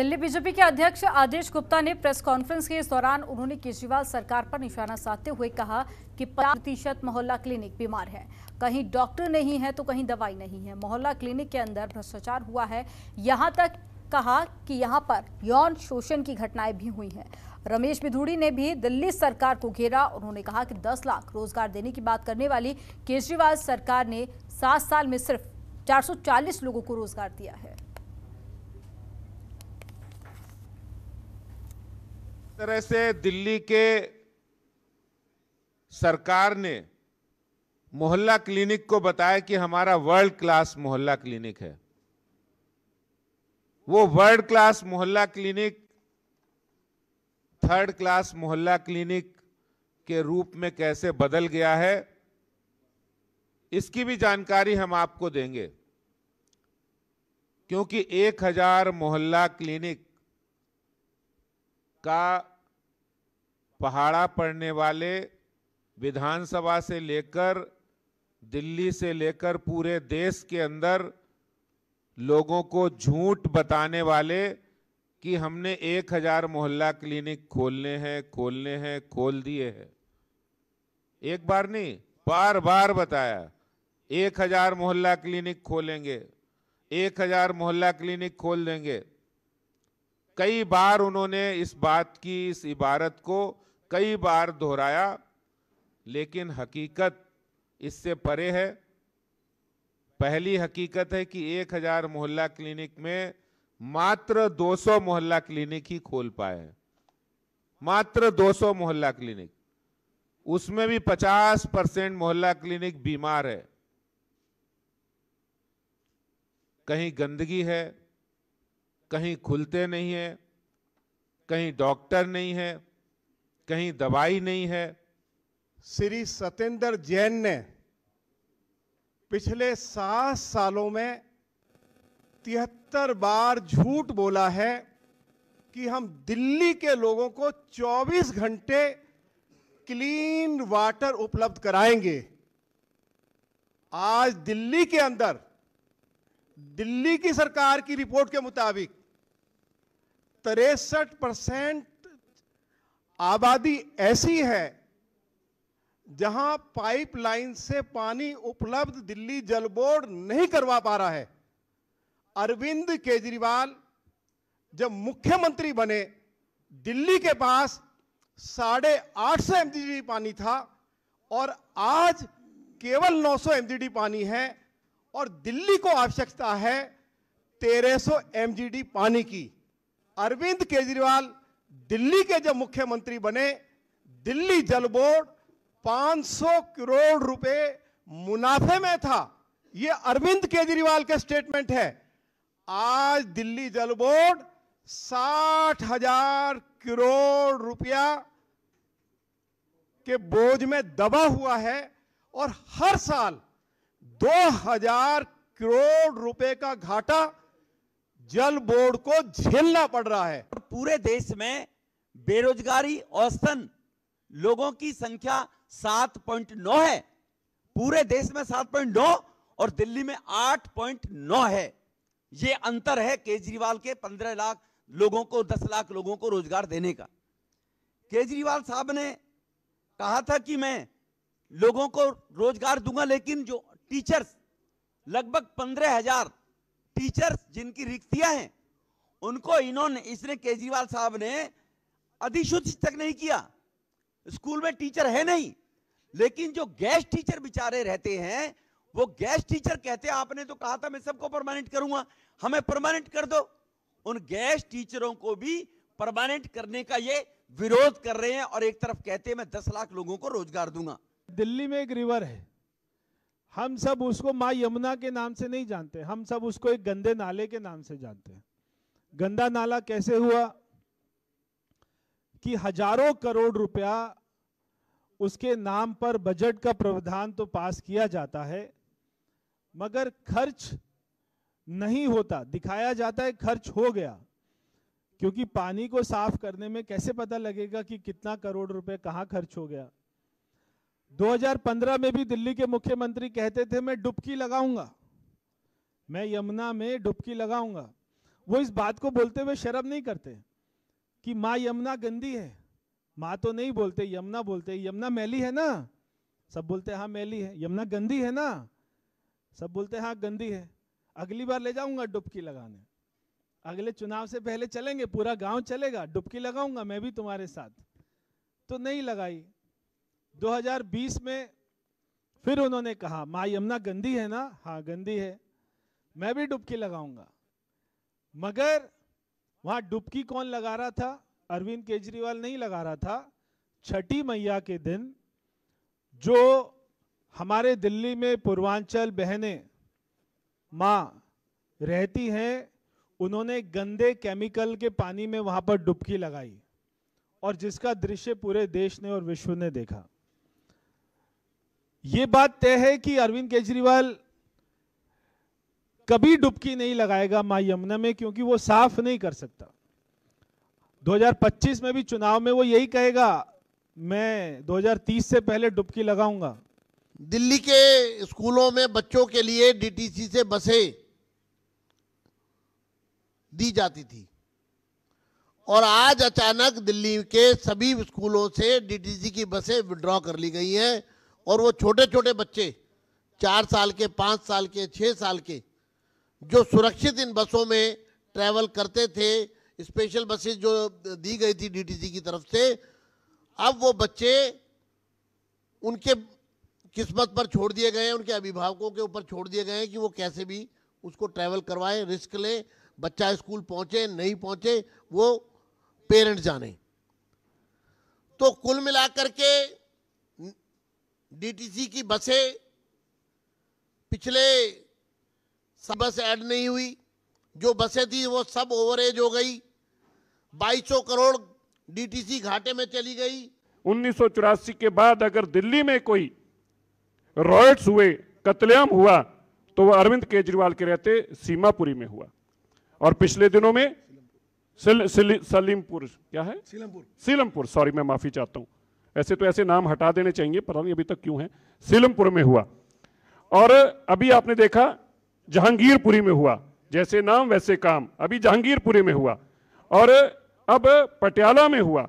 Delhi BJP के अध्यक्ष आदेश गुप्ता ने प्रेस कॉन्फ्रेंस के इस दौरान उन्होंने केजरीवाल सरकार पर निशाना साधते हुए कहा कि पचास प्रतिशत मोहल्ला क्लिनिक बीमार है कहीं डॉक्टर नहीं है तो कहीं दवाई नहीं है मोहल्ला क्लिनिक के अंदर भ्रष्टाचार हुआ है यहाँ तक कहा कि यहाँ पर यौन शोषण की घटनाएं भी हुई हैं रमेश भिधूड़ी ने भी दिल्ली सरकार को घेरा उन्होंने कहा कि दस लाख रोजगार देने की बात करने वाली केजरीवाल सरकार ने सात साल में सिर्फ चार लोगों को रोजगार दिया है तरह से दिल्ली के सरकार ने मोहल्ला क्लिनिक को बताया कि हमारा वर्ल्ड क्लास मोहल्ला क्लिनिक है वो world class Mohalla clinic third class Mohalla clinic के रूप में कैसे बदल गया है इसकी भी जानकारी हम आपको देंगे क्योंकि 1000 मोहल्ला क्लिनिक का पहाड़ा पड़ने वाले विधानसभा से लेकर दिल्ली से लेकर पूरे देश के अंदर लोगों को झूठ बताने वाले कि हमने एक हजार मोहल्ला क्लिनिक खोलने हैं खोलने हैं खोल दिए हैं एक बार नहीं बार बार बताया एक हजार मोहल्ला क्लिनिक खोलेंगे एक हजार मोहल्ला क्लिनिक खोल देंगे कई बार उन्होंने इस बात की इस इबारत को कई बार दोहराया लेकिन हकीकत इससे परे है पहली हकीकत है कि 1000 मोहल्ला क्लिनिक में मात्र 200 मोहल्ला क्लिनिक ही खोल पाए मात्र 200 मोहल्ला क्लिनिक उसमें भी 50 परसेंट मोहल्ला क्लिनिक बीमार है कहीं गंदगी है कहीं खुलते नहीं है कहीं डॉक्टर नहीं है कहीं दवाई नहीं है श्री सत्येंद्र जैन ने पिछले सात सालों में तिहत्तर बार झूठ बोला है कि हम दिल्ली के लोगों को 24 घंटे क्लीन वाटर उपलब्ध कराएंगे आज दिल्ली के अंदर दिल्ली की सरकार की रिपोर्ट के मुताबिक तिरसठ परसेंट आबादी ऐसी है जहां पाइपलाइन से पानी उपलब्ध दिल्ली जल बोर्ड नहीं करवा पा रहा है अरविंद केजरीवाल जब मुख्यमंत्री बने दिल्ली के पास साढ़े आठ सौ एम पानी था और आज केवल 900 सौ एमजीडी पानी है और दिल्ली को आवश्यकता है तेरह सौ एमजीडी पानी की अरविंद केजरीवाल दिल्ली के जब मुख्यमंत्री बने दिल्ली जल बोर्ड 500 करोड़ रुपए मुनाफे में था ये अरविंद केजरीवाल के स्टेटमेंट है आज दिल्ली जल बोर्ड साठ हजार करोड़ रुपया के बोझ में दबा हुआ है और हर साल 2000 करोड़ रुपए का घाटा जल बोर्ड को झेलना पड़ रहा है पूरे देश में बेरोजगारी औसतन लोगों की संख्या सात पॉइंट नौ है पूरे देश में सात पॉइंट नौ और दिल्ली में आठ पॉइंट नौ है ये अंतर है केजरीवाल के पंद्रह लाख लोगों को दस लाख लोगों को रोजगार देने का केजरीवाल साहब ने कहा था कि मैं लोगों को रोजगार दूंगा लेकिन जो टीचर्स लगभग पंद्रह हजार टीचर्स जिनकी रिक्तियां हैं उनको इन्होंने इसने केजरीवाल साहब ने अधिसूचित तक नहीं किया स्कूल में टीचर है नहीं लेकिन जो गेस्ट टीचर बेचारे रहते हैं वो गेस्ट टीचर कहते हैं आपने तो कहा था मैं सबको परमानेंट करूंगा हमें परमानेंट कर दो उन गेस्ट टीचरों को भी परमानेंट करने का ये विरोध कर रहे हैं और एक तरफ कहते हैं मैं दस लाख लोगों को रोजगार दूंगा दिल्ली में एक रिवर है हम सब उसको माँ यमुना के नाम से नहीं जानते हम सब उसको एक गंदे नाले के नाम से जानते हैं गंदा नाला कैसे हुआ कि हजारों करोड़ रुपया उसके नाम पर बजट का प्रावधान तो पास किया जाता है मगर खर्च नहीं होता दिखाया जाता है खर्च हो गया क्योंकि पानी को साफ करने में कैसे पता लगेगा कि कितना करोड़ रुपए कहाँ खर्च हो गया 2015 में भी दिल्ली के मुख्यमंत्री कहते थे मैं डुबकी लगाऊंगा मैं यमुना में डुबकी लगाऊंगा वो इस बात को बोलते हुए शर्म नहीं करते कि माँ यमुना गंदी है माँ तो नहीं बोलते यमुना बोलते यमुना मैली है ना सब बोलते हाँ मैली है यमुना गंदी है ना सब बोलते हाँ गंदी है अगली बार ले जाऊंगा डुबकी लगाने अगले चुनाव से पहले चलेंगे पूरा गांव चलेगा डुबकी लगाऊंगा मैं भी तुम्हारे साथ तो नहीं लगाई 2020 में फिर उन्होंने कहा माँ यमुना गंदी है ना हाँ गंदी है मैं भी डुबकी लगाऊंगा मगर वहां डुबकी कौन लगा रहा था अरविंद केजरीवाल नहीं लगा रहा था छठी मैया के दिन जो हमारे दिल्ली में पूर्वांचल बहने माँ रहती हैं उन्होंने गंदे केमिकल के पानी में वहां पर डुबकी लगाई और जिसका दृश्य पूरे देश ने और विश्व ने देखा ये बात तय है कि अरविंद केजरीवाल कभी डुबकी नहीं लगाएगा मां यमुना में क्योंकि वो साफ नहीं कर सकता 2025 में भी चुनाव में वो यही कहेगा मैं 2030 से पहले डुबकी लगाऊंगा दिल्ली के स्कूलों में बच्चों के लिए डीटीसी से बसें दी जाती थी और आज अचानक दिल्ली के सभी स्कूलों से डीटीसी की बसें विड्रॉ कर ली गई हैं और वो छोटे छोटे बच्चे चार साल के पाँच साल के छः साल के जो सुरक्षित इन बसों में ट्रैवल करते थे स्पेशल बसेस जो दी गई थी डीटीसी की तरफ से अब वो बच्चे उनके किस्मत पर छोड़ दिए गए हैं उनके अभिभावकों के ऊपर छोड़ दिए गए हैं कि वो कैसे भी उसको ट्रैवल करवाएं रिस्क लें बच्चा स्कूल पहुंचे नहीं पहुंचे वो पेरेंट्स जाने तो कुल मिलाकर के डीटीसी की बसें पिछले बस ऐड नहीं हुई जो बसें थी वो सब ओवरेज हो गई 2200 करोड़ डीटीसी घाटे में चली गई उन्नीस के बाद अगर दिल्ली में कोई रॉयट्स हुए कतलेआम हुआ तो वह अरविंद केजरीवाल के रहते सीमापुरी में हुआ और पिछले दिनों में सलीमपुर क्या है सीलमपुर सीलमपुर सॉरी मैं माफी चाहता हूँ ऐसे तो ऐसे नाम हटा देने चाहिए पता नहीं अभी तक क्यों है सीलमपुर में हुआ और अभी आपने देखा जहांगीरपुरी में हुआ जैसे नाम वैसे काम अभी जहांगीरपुरी में हुआ और अब पटियाला में हुआ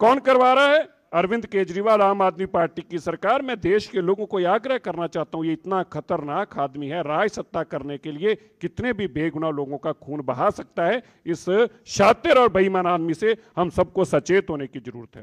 कौन करवा रहा है अरविंद केजरीवाल आम आदमी पार्टी की सरकार मैं देश के लोगों को आग्रह करना चाहता हूं ये इतना खतरनाक आदमी है राय सत्ता करने के लिए कितने भी बेगुना लोगों का खून बहा सकता है इस शातिर और बेईमान आदमी से हम सबको सचेत होने की जरूरत है